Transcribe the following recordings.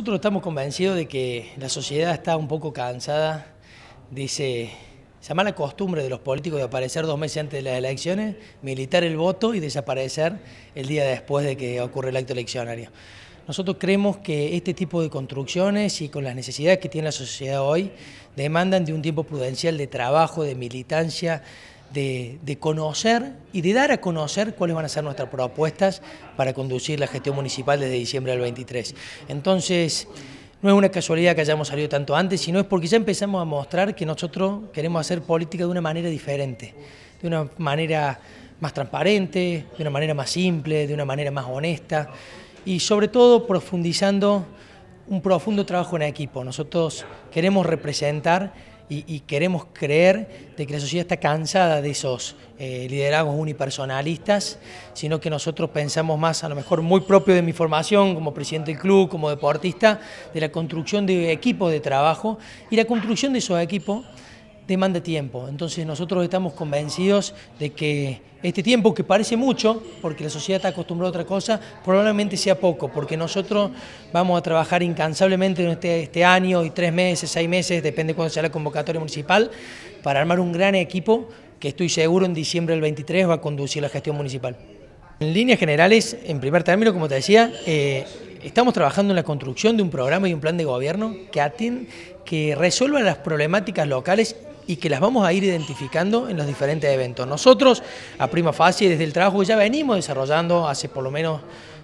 Nosotros estamos convencidos de que la sociedad está un poco cansada de esa mala costumbre de los políticos de aparecer dos meses antes de las elecciones, militar el voto y desaparecer el día después de que ocurre el acto eleccionario. Nosotros creemos que este tipo de construcciones y con las necesidades que tiene la sociedad hoy demandan de un tiempo prudencial de trabajo, de militancia, de, conocer y de dar a conocer cuáles van a ser nuestras propuestas para conducir la gestión municipal desde diciembre del 23. Entonces, no es una casualidad que hayamos salido tanto antes, sino es porque ya empezamos a mostrar que nosotros queremos hacer política de una manera diferente, de una manera más transparente, de una manera más simple, de una manera más honesta y sobre todo profundizando un profundo trabajo en equipo. Nosotros queremos representar y, queremos creer que la sociedad está cansada de esos eh, liderazgos unipersonalistas, sino que nosotros pensamos más, a lo mejor muy propio de mi formación como presidente del club, como deportista, de la construcción de equipos de trabajo y la construcción de esos equipos demanda tiempo. Entonces nosotros estamos convencidos de que este tiempo, que parece mucho, porque la sociedad está acostumbrada a otra cosa, probablemente sea poco, porque nosotros vamos a trabajar incansablemente en este, este año y tres meses, seis meses, depende de cuándo sea la convocatoria municipal, para armar un gran equipo que estoy seguro en diciembre del 23 va a conducir la gestión municipal. En líneas generales, en primer término, como te decía, eh, estamos trabajando en la construcción de un programa y un plan de gobierno que, que resuelva las problemáticas locales y que las vamos a ir identificando en los diferentes eventos. Nosotros, a prima facie, desde el trabajo ya venimos desarrollando hace por lo menos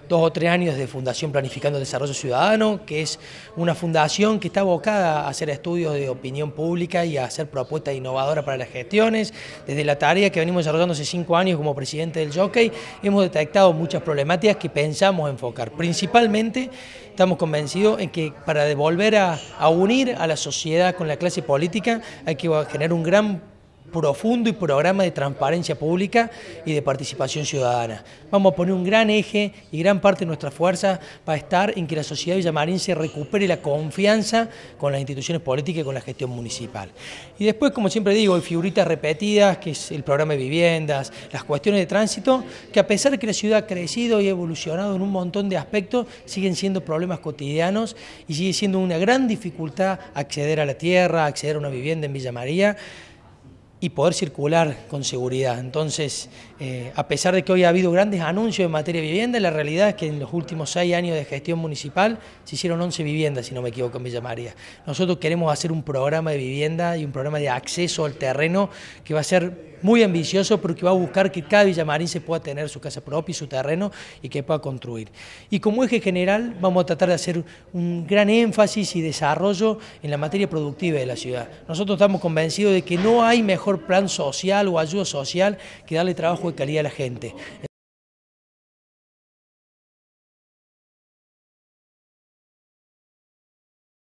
dos o tres años de Fundación Planificando el Desarrollo Ciudadano, que es una fundación que está abocada a hacer estudios de opinión pública y a hacer propuestas innovadoras para las gestiones. Desde la tarea que venimos desarrollando hace cinco años como presidente del Jockey, hemos detectado muchas problemáticas que pensamos enfocar. Principalmente estamos convencidos en que para devolver a, a unir a la sociedad con la clase política hay que generar un gran profundo y programa de transparencia pública y de participación ciudadana. Vamos a poner un gran eje y gran parte de nuestra fuerza para estar en que la sociedad se recupere la confianza con las instituciones políticas y con la gestión municipal. Y después, como siempre digo, hay figuritas repetidas, que es el programa de viviendas, las cuestiones de tránsito, que a pesar de que la ciudad ha crecido y evolucionado en un montón de aspectos, siguen siendo problemas cotidianos y sigue siendo una gran dificultad acceder a la tierra, acceder a una vivienda en Villa María y poder circular con seguridad. Entonces, eh, a pesar de que hoy ha habido grandes anuncios en materia de vivienda, la realidad es que en los últimos seis años de gestión municipal se hicieron 11 viviendas, si no me equivoco, en Villa María. Nosotros queremos hacer un programa de vivienda y un programa de acceso al terreno que va a ser muy ambicioso porque va a buscar que cada villamarín se pueda tener su casa propia y su terreno y que pueda construir. Y como eje general vamos a tratar de hacer un gran énfasis y desarrollo en la materia productiva de la ciudad. Nosotros estamos convencidos de que no hay mejor mejor plan social o ayuda social que darle trabajo de calidad a la gente.